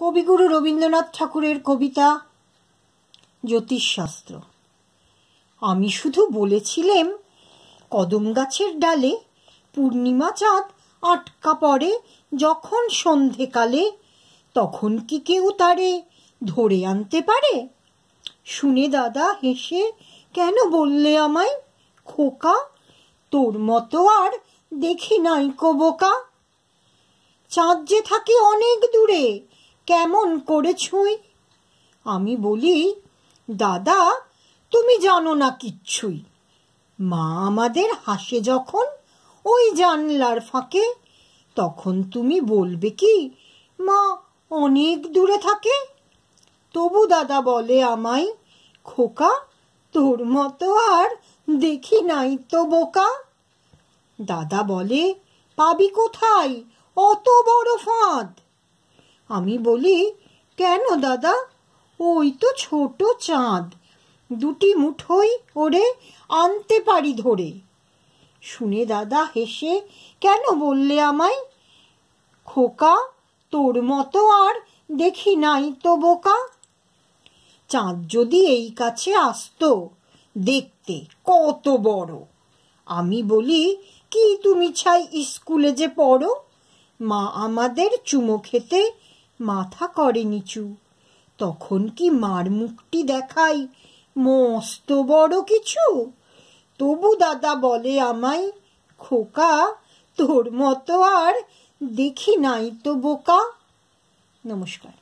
কবিগুরু রবীন্দ্রনাথ ঠাকুরের কবিতা জ্যোতিষশাস্ত্র আমি শুধু বলেছিলাম কদম গাছের ডালে পূর্ণিমা চাঁদ আটকা পড়ে যখন সন্ধেকালে তখন কি কেউ তারে ধরে আনতে পারে শুনে দাদা হেসে কেন বললে আমায় খোকা তোর মতো আর দেখি নাই কবোকা চাঁদ যে থাকে অনেক দূরে কেমন করে ছুঁই আমি বলি দাদা তুমি জানো না কিচ্ছুই মা আমাদের হাসে যখন ওই জানলার ফাঁকে তখন তুমি বলবে কি মা অনেক দূরে থাকে তবু দাদা বলে আমায় খোকা তোর মতো আর দেখি নাই তো বোকা দাদা বলে পাবি কোথায় অত বড় ফাঁদ আমি বলি কেন দাদা ওই তো ছোট চাঁদ দুটি মুঠোই ওরে আনতে পারি ধরে শুনে দাদা হেসে কেন বললে আমায় খোকা তোর মতো আর দেখি নাই তো বোকা চাঁদ যদি এই কাছে আসতো দেখতে কত বড় আমি বলি কি তুমি ছাই স্কুলে যে পড়ো মা আমাদের চুমো খেতে মাথা করে নিচু তখন কি মার মুখটি দেখাই মস্ত বড় কিছু তবু দাদা বলে আমায় খোকা তোর মতো আর দেখি নাই তো বোকা নমস্কার